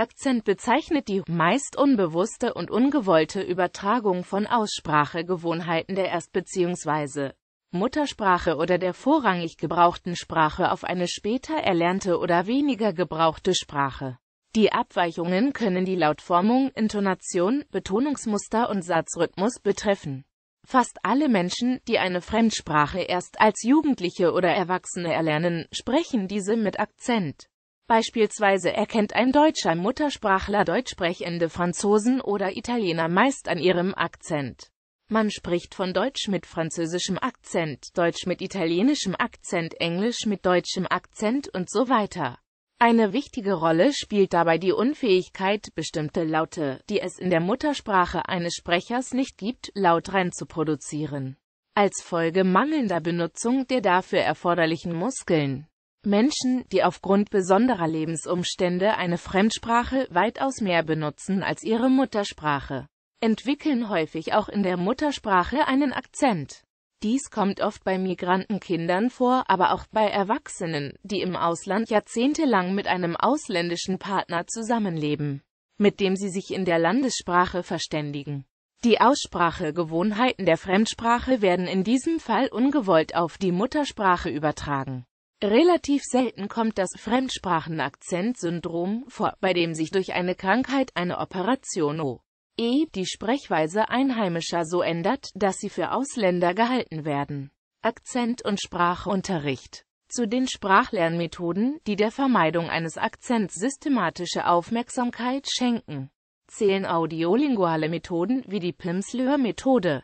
Akzent bezeichnet die meist unbewusste und ungewollte Übertragung von Aussprachegewohnheiten der Erst- bzw. Muttersprache oder der vorrangig gebrauchten Sprache auf eine später erlernte oder weniger gebrauchte Sprache. Die Abweichungen können die Lautformung, Intonation, Betonungsmuster und Satzrhythmus betreffen. Fast alle Menschen, die eine Fremdsprache erst als Jugendliche oder Erwachsene erlernen, sprechen diese mit Akzent. Beispielsweise erkennt ein deutscher Muttersprachler deutsch sprechende Franzosen oder Italiener meist an ihrem Akzent. Man spricht von Deutsch mit französischem Akzent, Deutsch mit italienischem Akzent, Englisch mit deutschem Akzent und so weiter. Eine wichtige Rolle spielt dabei die Unfähigkeit, bestimmte Laute, die es in der Muttersprache eines Sprechers nicht gibt, laut rein zu produzieren. Als Folge mangelnder Benutzung der dafür erforderlichen Muskeln Menschen, die aufgrund besonderer Lebensumstände eine Fremdsprache weitaus mehr benutzen als ihre Muttersprache, entwickeln häufig auch in der Muttersprache einen Akzent. Dies kommt oft bei Migrantenkindern vor, aber auch bei Erwachsenen, die im Ausland jahrzehntelang mit einem ausländischen Partner zusammenleben, mit dem sie sich in der Landessprache verständigen. Die Aussprachegewohnheiten der Fremdsprache werden in diesem Fall ungewollt auf die Muttersprache übertragen. Relativ selten kommt das Fremdsprachenakzent-Syndrom vor, bei dem sich durch eine Krankheit eine Operation o e die Sprechweise Einheimischer so ändert, dass sie für Ausländer gehalten werden. Akzent und Sprachunterricht Zu den Sprachlernmethoden, die der Vermeidung eines Akzents systematische Aufmerksamkeit schenken, zählen audiolinguale Methoden wie die Plimslöhr-Methode.